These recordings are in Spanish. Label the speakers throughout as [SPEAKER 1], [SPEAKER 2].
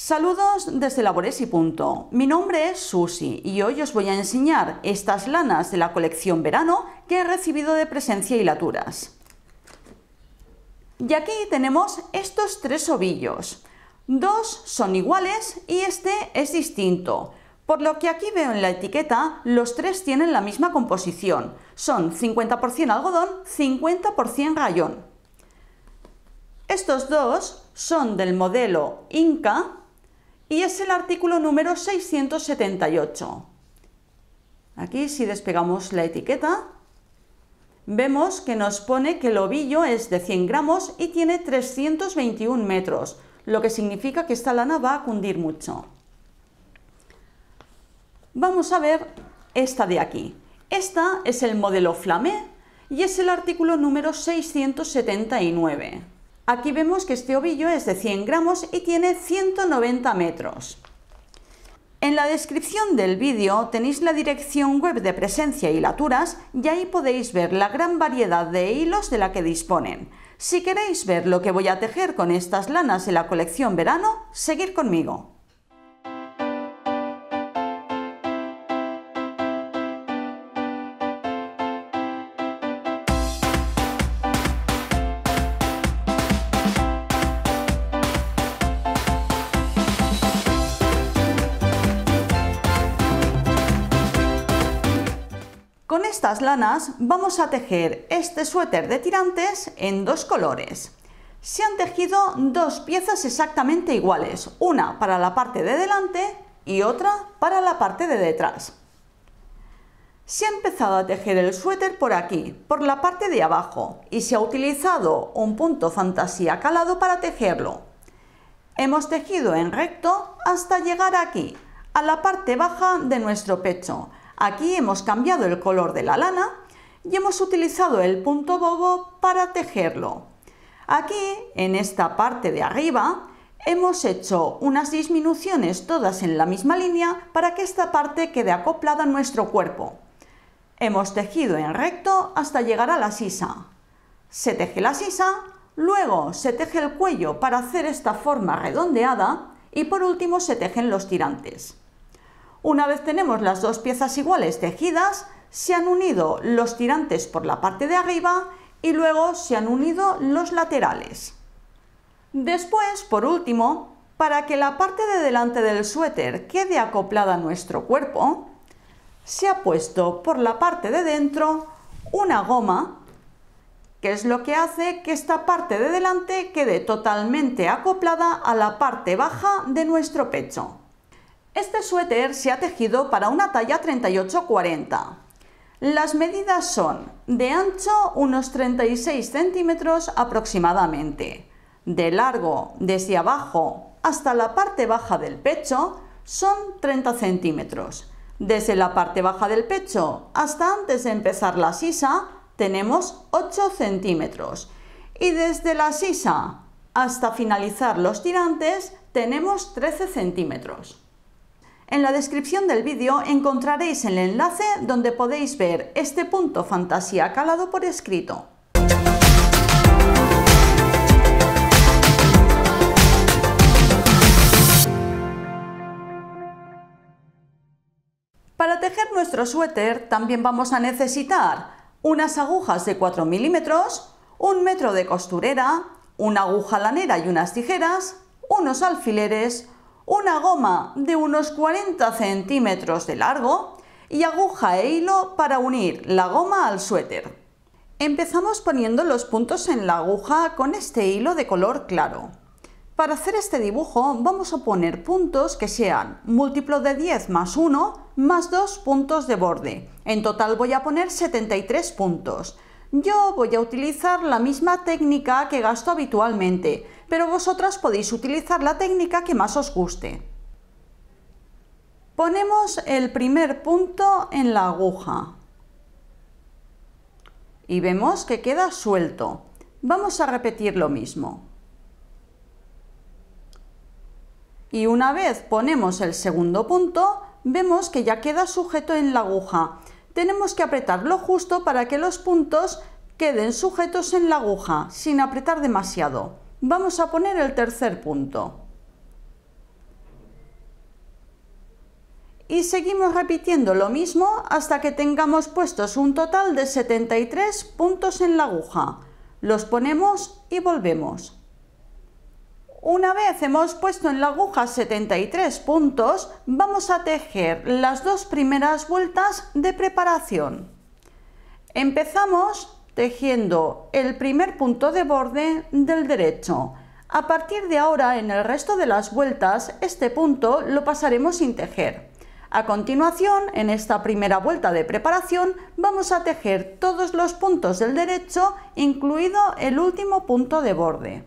[SPEAKER 1] Saludos desde Labores y Punto. Mi nombre es Susi y hoy os voy a enseñar estas lanas de la colección verano que he recibido de presencia y laturas. Y aquí tenemos estos tres ovillos. Dos son iguales y este es distinto. Por lo que aquí veo en la etiqueta, los tres tienen la misma composición. Son 50% algodón, 50% rayón. Estos dos son del modelo Inca y es el artículo número 678. Aquí si despegamos la etiqueta, vemos que nos pone que el ovillo es de 100 gramos y tiene 321 metros, lo que significa que esta lana va a cundir mucho. Vamos a ver esta de aquí. Esta es el modelo Flamé y es el artículo número 679. Aquí vemos que este ovillo es de 100 gramos y tiene 190 metros. En la descripción del vídeo tenéis la dirección web de Presencia laturas, y ahí podéis ver la gran variedad de hilos de la que disponen. Si queréis ver lo que voy a tejer con estas lanas en la colección verano, seguid conmigo. lanas vamos a tejer este suéter de tirantes en dos colores. Se han tejido dos piezas exactamente iguales, una para la parte de delante y otra para la parte de detrás. Se ha empezado a tejer el suéter por aquí, por la parte de abajo, y se ha utilizado un punto fantasía calado para tejerlo. Hemos tejido en recto hasta llegar aquí, a la parte baja de nuestro pecho, Aquí hemos cambiado el color de la lana y hemos utilizado el punto bobo para tejerlo. Aquí, en esta parte de arriba, hemos hecho unas disminuciones todas en la misma línea para que esta parte quede acoplada a nuestro cuerpo. Hemos tejido en recto hasta llegar a la sisa. Se teje la sisa, luego se teje el cuello para hacer esta forma redondeada y por último se tejen los tirantes. Una vez tenemos las dos piezas iguales tejidas, se han unido los tirantes por la parte de arriba y luego se han unido los laterales. Después, por último, para que la parte de delante del suéter quede acoplada a nuestro cuerpo, se ha puesto por la parte de dentro una goma, que es lo que hace que esta parte de delante quede totalmente acoplada a la parte baja de nuestro pecho. Este suéter se ha tejido para una talla 38-40. Las medidas son de ancho unos 36 centímetros aproximadamente, de largo desde abajo hasta la parte baja del pecho son 30 centímetros, desde la parte baja del pecho hasta antes de empezar la sisa tenemos 8 centímetros y desde la sisa hasta finalizar los tirantes tenemos 13 centímetros. En la descripción del vídeo encontraréis el enlace donde podéis ver este punto fantasía calado por escrito. Para tejer nuestro suéter también vamos a necesitar unas agujas de 4 milímetros, un metro de costurera, una aguja lanera y unas tijeras, unos alfileres, una goma de unos 40 centímetros de largo y aguja e hilo para unir la goma al suéter. Empezamos poniendo los puntos en la aguja con este hilo de color claro. Para hacer este dibujo vamos a poner puntos que sean múltiplo de 10 más 1 más 2 puntos de borde. En total voy a poner 73 puntos. Yo voy a utilizar la misma técnica que gasto habitualmente, pero vosotras podéis utilizar la técnica que más os guste. Ponemos el primer punto en la aguja y vemos que queda suelto. Vamos a repetir lo mismo. Y una vez ponemos el segundo punto, vemos que ya queda sujeto en la aguja. Tenemos que apretarlo justo para que los puntos queden sujetos en la aguja, sin apretar demasiado. Vamos a poner el tercer punto. Y seguimos repitiendo lo mismo hasta que tengamos puestos un total de 73 puntos en la aguja. Los ponemos y volvemos. Una vez hemos puesto en la aguja 73 puntos, vamos a tejer las dos primeras vueltas de preparación. Empezamos tejiendo el primer punto de borde del derecho. A partir de ahora, en el resto de las vueltas, este punto lo pasaremos sin tejer. A continuación, en esta primera vuelta de preparación, vamos a tejer todos los puntos del derecho, incluido el último punto de borde.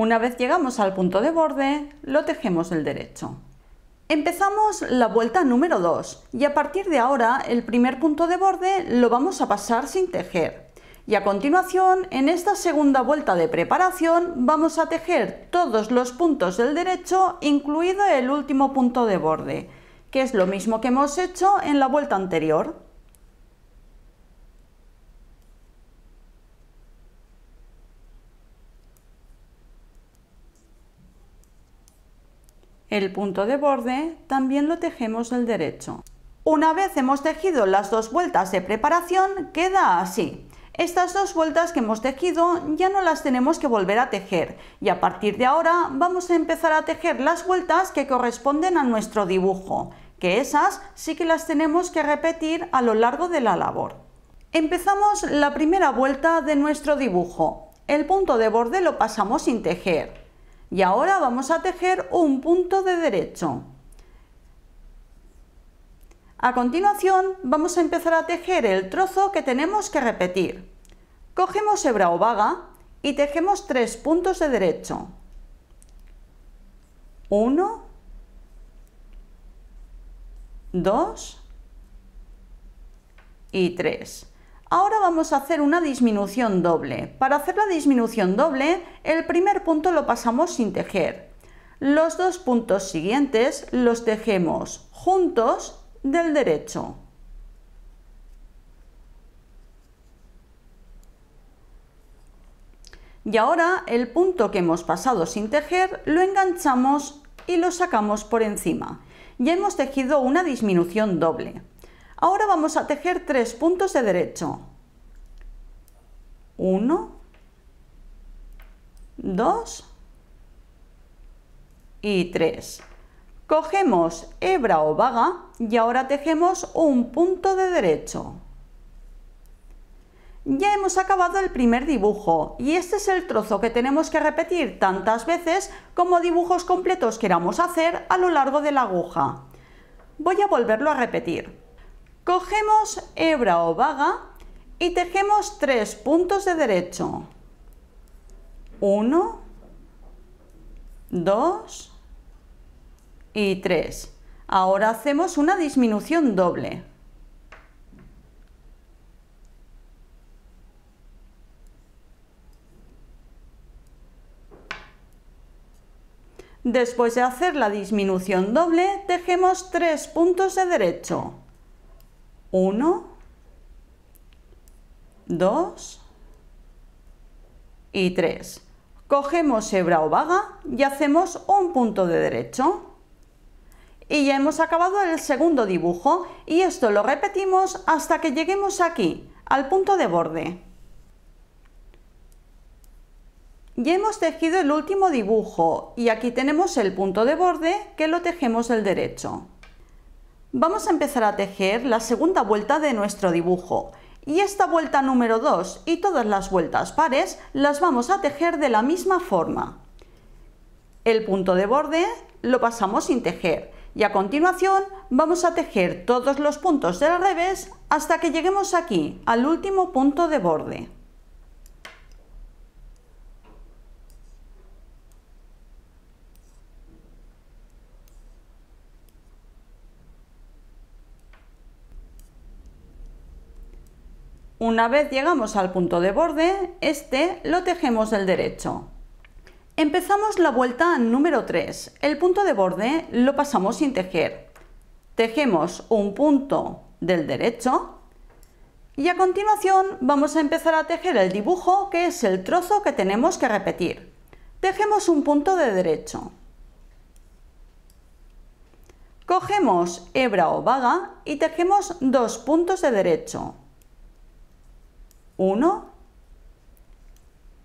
[SPEAKER 1] Una vez llegamos al punto de borde, lo tejemos el derecho. Empezamos la vuelta número 2 y a partir de ahora el primer punto de borde lo vamos a pasar sin tejer. Y a continuación, en esta segunda vuelta de preparación, vamos a tejer todos los puntos del derecho, incluido el último punto de borde, que es lo mismo que hemos hecho en la vuelta anterior. El punto de borde también lo tejemos del derecho. Una vez hemos tejido las dos vueltas de preparación, queda así. Estas dos vueltas que hemos tejido ya no las tenemos que volver a tejer y a partir de ahora vamos a empezar a tejer las vueltas que corresponden a nuestro dibujo, que esas sí que las tenemos que repetir a lo largo de la labor. Empezamos la primera vuelta de nuestro dibujo. El punto de borde lo pasamos sin tejer y ahora vamos a tejer un punto de derecho a continuación vamos a empezar a tejer el trozo que tenemos que repetir cogemos hebra o vaga y tejemos tres puntos de derecho 1 2 y 3 Ahora vamos a hacer una disminución doble. Para hacer la disminución doble, el primer punto lo pasamos sin tejer. Los dos puntos siguientes los tejemos juntos del derecho. Y ahora el punto que hemos pasado sin tejer lo enganchamos y lo sacamos por encima. Ya hemos tejido una disminución doble. Ahora vamos a tejer tres puntos de derecho. 1, 2 y 3. Cogemos hebra o vaga y ahora tejemos un punto de derecho. Ya hemos acabado el primer dibujo y este es el trozo que tenemos que repetir tantas veces como dibujos completos queramos hacer a lo largo de la aguja. Voy a volverlo a repetir. Cogemos hebra o vaga y tejemos tres puntos de derecho. uno, dos y tres, Ahora hacemos una disminución doble. Después de hacer la disminución doble, tejemos tres puntos de derecho. 1, 2 y 3. Cogemos hebra o vaga y hacemos un punto de derecho. Y ya hemos acabado el segundo dibujo y esto lo repetimos hasta que lleguemos aquí, al punto de borde. Ya hemos tejido el último dibujo y aquí tenemos el punto de borde que lo tejemos el derecho. Vamos a empezar a tejer la segunda vuelta de nuestro dibujo y esta vuelta número 2 y todas las vueltas pares las vamos a tejer de la misma forma. El punto de borde lo pasamos sin tejer y a continuación vamos a tejer todos los puntos del revés hasta que lleguemos aquí, al último punto de borde. Una vez llegamos al punto de borde, este lo tejemos del derecho. Empezamos la vuelta número 3. El punto de borde lo pasamos sin tejer. Tejemos un punto del derecho y a continuación vamos a empezar a tejer el dibujo que es el trozo que tenemos que repetir. Tejemos un punto de derecho. Cogemos hebra o vaga y tejemos dos puntos de derecho. 1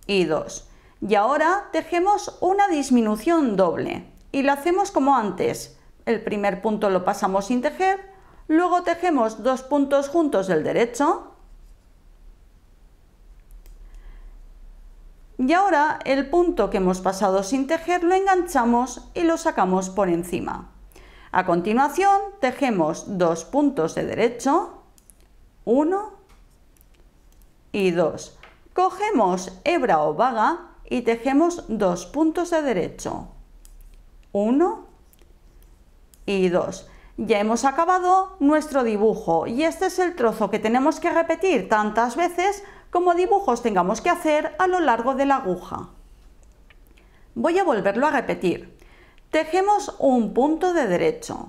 [SPEAKER 1] y 2. Y ahora tejemos una disminución doble y la hacemos como antes. El primer punto lo pasamos sin tejer, luego tejemos dos puntos juntos del derecho Y ahora el punto que hemos pasado sin tejer lo enganchamos y lo sacamos por encima. A continuación tejemos dos puntos de derecho, 1 y 2. Cogemos hebra o vaga y tejemos dos puntos de derecho. 1 y 2. Ya hemos acabado nuestro dibujo y este es el trozo que tenemos que repetir tantas veces como dibujos tengamos que hacer a lo largo de la aguja. Voy a volverlo a repetir. Tejemos un punto de derecho.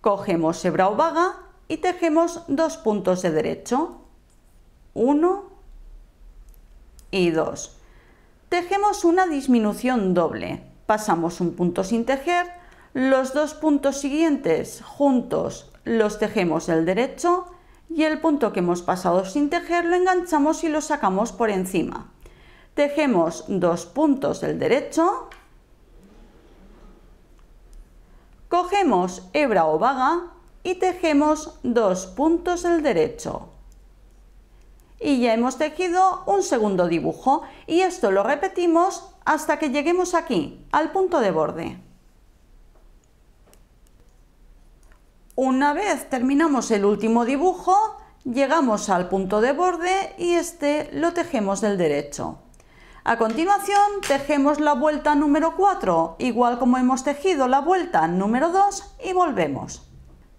[SPEAKER 1] Cogemos hebra o vaga y tejemos dos puntos de derecho. 1 y 2. Tejemos una disminución doble. Pasamos un punto sin tejer, los dos puntos siguientes juntos los tejemos el derecho y el punto que hemos pasado sin tejer lo enganchamos y lo sacamos por encima. Tejemos dos puntos del derecho, cogemos hebra o vaga y tejemos dos puntos del derecho y ya hemos tejido un segundo dibujo y esto lo repetimos hasta que lleguemos aquí, al punto de borde. Una vez terminamos el último dibujo, llegamos al punto de borde y este lo tejemos del derecho. A continuación tejemos la vuelta número 4, igual como hemos tejido la vuelta número 2 y volvemos.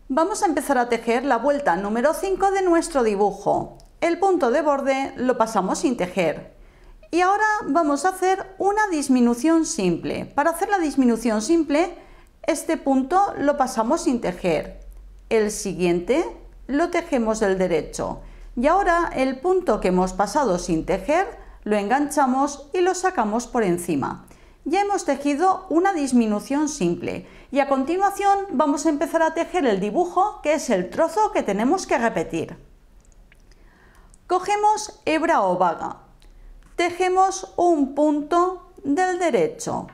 [SPEAKER 1] Vamos a empezar a tejer la vuelta número 5 de nuestro dibujo. El punto de borde lo pasamos sin tejer. Y ahora vamos a hacer una disminución simple. Para hacer la disminución simple, este punto lo pasamos sin tejer. El siguiente lo tejemos del derecho. Y ahora el punto que hemos pasado sin tejer lo enganchamos y lo sacamos por encima. Ya hemos tejido una disminución simple y a continuación vamos a empezar a tejer el dibujo que es el trozo que tenemos que repetir. Cogemos hebra o vaga. Tejemos un punto del derecho.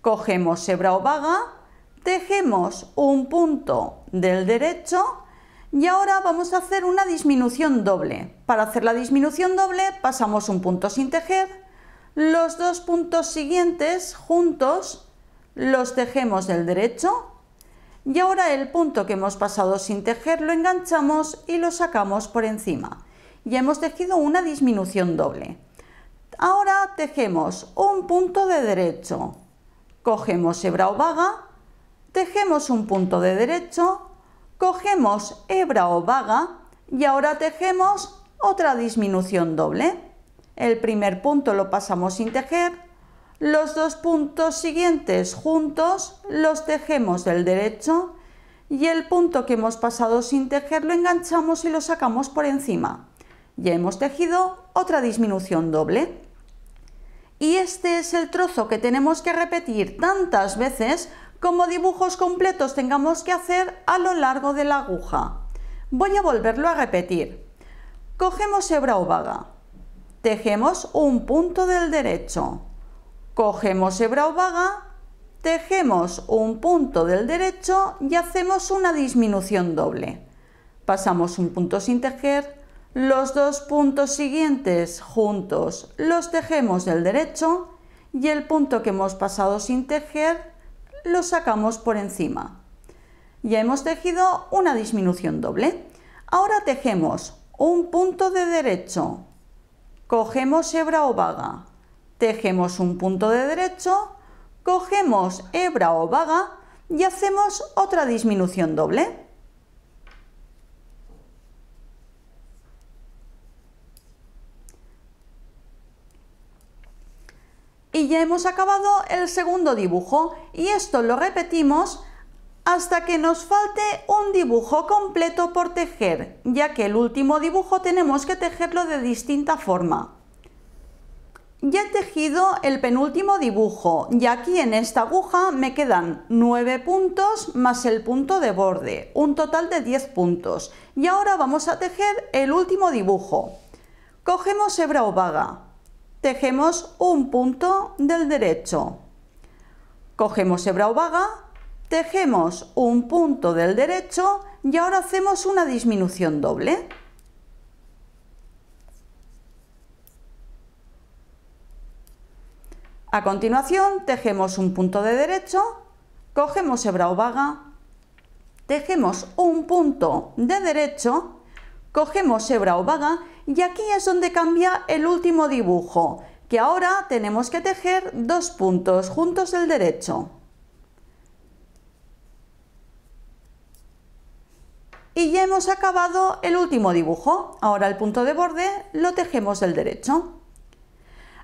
[SPEAKER 1] Cogemos hebra o vaga. Tejemos un punto del derecho. Y ahora vamos a hacer una disminución doble. Para hacer la disminución doble pasamos un punto sin tejer. Los dos puntos siguientes juntos los tejemos del derecho y ahora el punto que hemos pasado sin tejer lo enganchamos y lo sacamos por encima. Y hemos tejido una disminución doble. Ahora tejemos un punto de derecho, cogemos hebra o vaga, tejemos un punto de derecho, cogemos hebra o vaga y ahora tejemos otra disminución doble. El primer punto lo pasamos sin tejer, los dos puntos siguientes juntos los tejemos del derecho y el punto que hemos pasado sin tejer lo enganchamos y lo sacamos por encima ya hemos tejido otra disminución doble. Y este es el trozo que tenemos que repetir tantas veces como dibujos completos tengamos que hacer a lo largo de la aguja. Voy a volverlo a repetir. Cogemos hebra o vaga, tejemos un punto del derecho, cogemos hebra o vaga, tejemos un punto del derecho y hacemos una disminución doble. Pasamos un punto sin tejer, los dos puntos siguientes juntos los tejemos del derecho y el punto que hemos pasado sin tejer lo sacamos por encima. Ya hemos tejido una disminución doble. Ahora tejemos un punto de derecho, cogemos hebra o vaga, tejemos un punto de derecho, cogemos hebra o vaga y hacemos otra disminución doble. Y ya hemos acabado el segundo dibujo y esto lo repetimos hasta que nos falte un dibujo completo por tejer, ya que el último dibujo tenemos que tejerlo de distinta forma. Ya he tejido el penúltimo dibujo y aquí en esta aguja me quedan 9 puntos más el punto de borde, un total de 10 puntos. Y ahora vamos a tejer el último dibujo. Cogemos hebra o vaga, tejemos un punto del derecho. Cogemos hebra o vaga, tejemos un punto del derecho y ahora hacemos una disminución doble. A continuación, tejemos un punto de derecho, cogemos hebra o vaga, tejemos un punto de derecho Cogemos hebra o vaga y aquí es donde cambia el último dibujo, que ahora tenemos que tejer dos puntos juntos del derecho. Y ya hemos acabado el último dibujo. Ahora el punto de borde lo tejemos del derecho.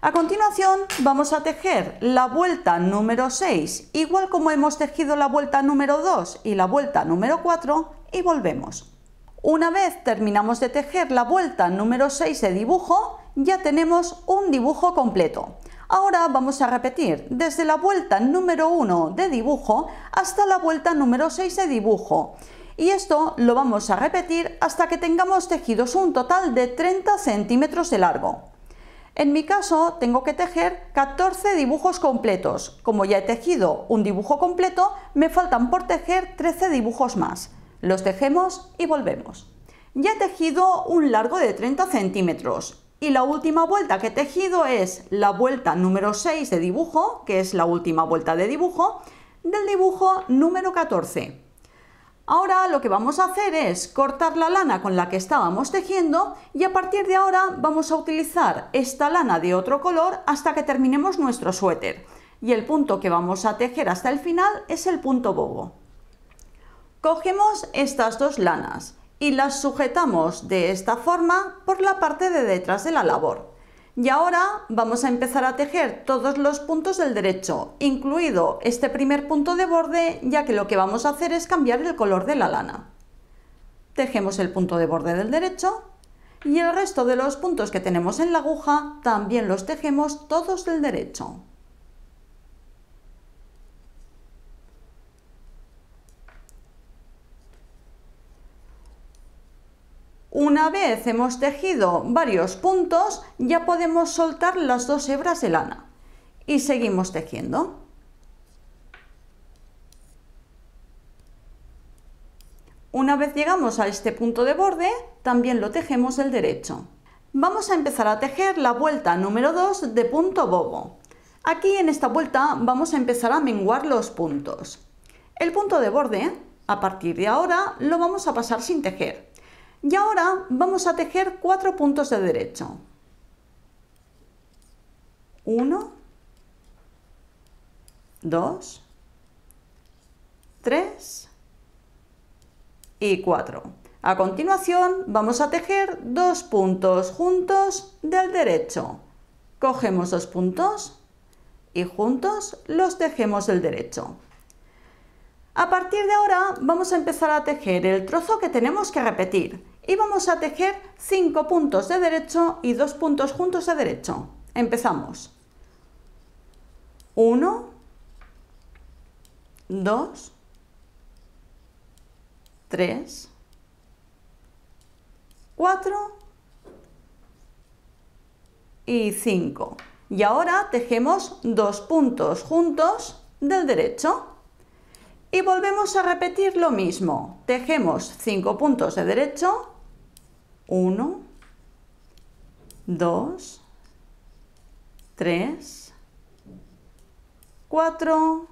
[SPEAKER 1] A continuación vamos a tejer la vuelta número 6, igual como hemos tejido la vuelta número 2 y la vuelta número 4 y volvemos. Una vez terminamos de tejer la vuelta número 6 de dibujo, ya tenemos un dibujo completo. Ahora vamos a repetir desde la vuelta número 1 de dibujo hasta la vuelta número 6 de dibujo. Y esto lo vamos a repetir hasta que tengamos tejidos un total de 30 centímetros de largo. En mi caso tengo que tejer 14 dibujos completos. Como ya he tejido un dibujo completo, me faltan por tejer 13 dibujos más. Los tejemos y volvemos. Ya he tejido un largo de 30 centímetros y la última vuelta que he tejido es la vuelta número 6 de dibujo, que es la última vuelta de dibujo, del dibujo número 14. Ahora lo que vamos a hacer es cortar la lana con la que estábamos tejiendo y a partir de ahora vamos a utilizar esta lana de otro color hasta que terminemos nuestro suéter. Y el punto que vamos a tejer hasta el final es el punto bobo. Cogemos estas dos lanas y las sujetamos de esta forma por la parte de detrás de la labor. Y ahora vamos a empezar a tejer todos los puntos del derecho, incluido este primer punto de borde, ya que lo que vamos a hacer es cambiar el color de la lana. Tejemos el punto de borde del derecho y el resto de los puntos que tenemos en la aguja también los tejemos todos del derecho. Una vez hemos tejido varios puntos, ya podemos soltar las dos hebras de lana y seguimos tejiendo. Una vez llegamos a este punto de borde, también lo tejemos el derecho. Vamos a empezar a tejer la vuelta número 2 de punto bobo. Aquí en esta vuelta vamos a empezar a menguar los puntos. El punto de borde, a partir de ahora, lo vamos a pasar sin tejer. Y ahora vamos a tejer cuatro puntos de derecho. 1, 2, 3 y 4. A continuación vamos a tejer dos puntos juntos del derecho. Cogemos dos puntos y juntos los tejemos del derecho. A partir de ahora vamos a empezar a tejer el trozo que tenemos que repetir y vamos a tejer 5 puntos de derecho y 2 puntos juntos de derecho. Empezamos. 1, 2, 3, 4 y 5. Y ahora tejemos 2 puntos juntos del derecho y volvemos a repetir lo mismo. Tejemos 5 puntos de derecho, 1, 2, 3, 4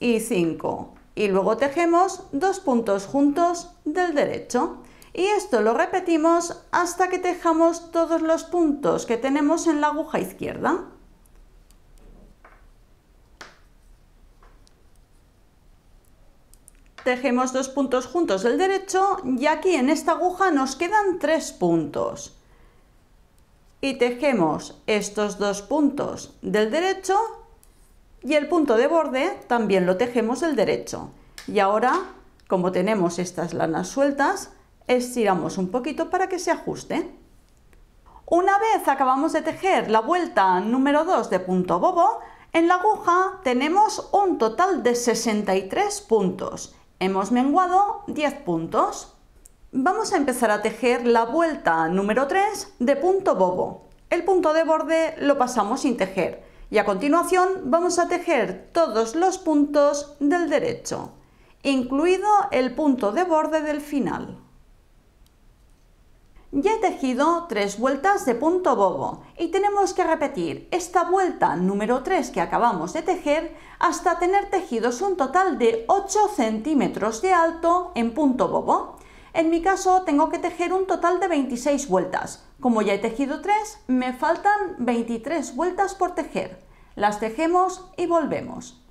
[SPEAKER 1] y 5. Y luego tejemos dos puntos juntos del derecho. Y esto lo repetimos hasta que tejamos todos los puntos que tenemos en la aguja izquierda. tejemos dos puntos juntos del derecho y aquí en esta aguja nos quedan tres puntos. Y tejemos estos dos puntos del derecho y el punto de borde también lo tejemos del derecho. Y ahora, como tenemos estas lanas sueltas, estiramos un poquito para que se ajuste. Una vez acabamos de tejer la vuelta número 2 de punto bobo, en la aguja tenemos un total de 63 puntos Hemos menguado 10 puntos. Vamos a empezar a tejer la vuelta número 3 de punto bobo. El punto de borde lo pasamos sin tejer y a continuación vamos a tejer todos los puntos del derecho, incluido el punto de borde del final. Ya he tejido tres vueltas de punto bobo y tenemos que repetir esta vuelta número 3 que acabamos de tejer hasta tener tejidos un total de 8 centímetros de alto en punto bobo. En mi caso tengo que tejer un total de 26 vueltas. Como ya he tejido 3, me faltan 23 vueltas por tejer. Las tejemos y volvemos.